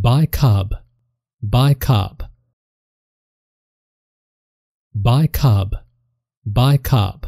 by cub, by cub, by cub, by cub.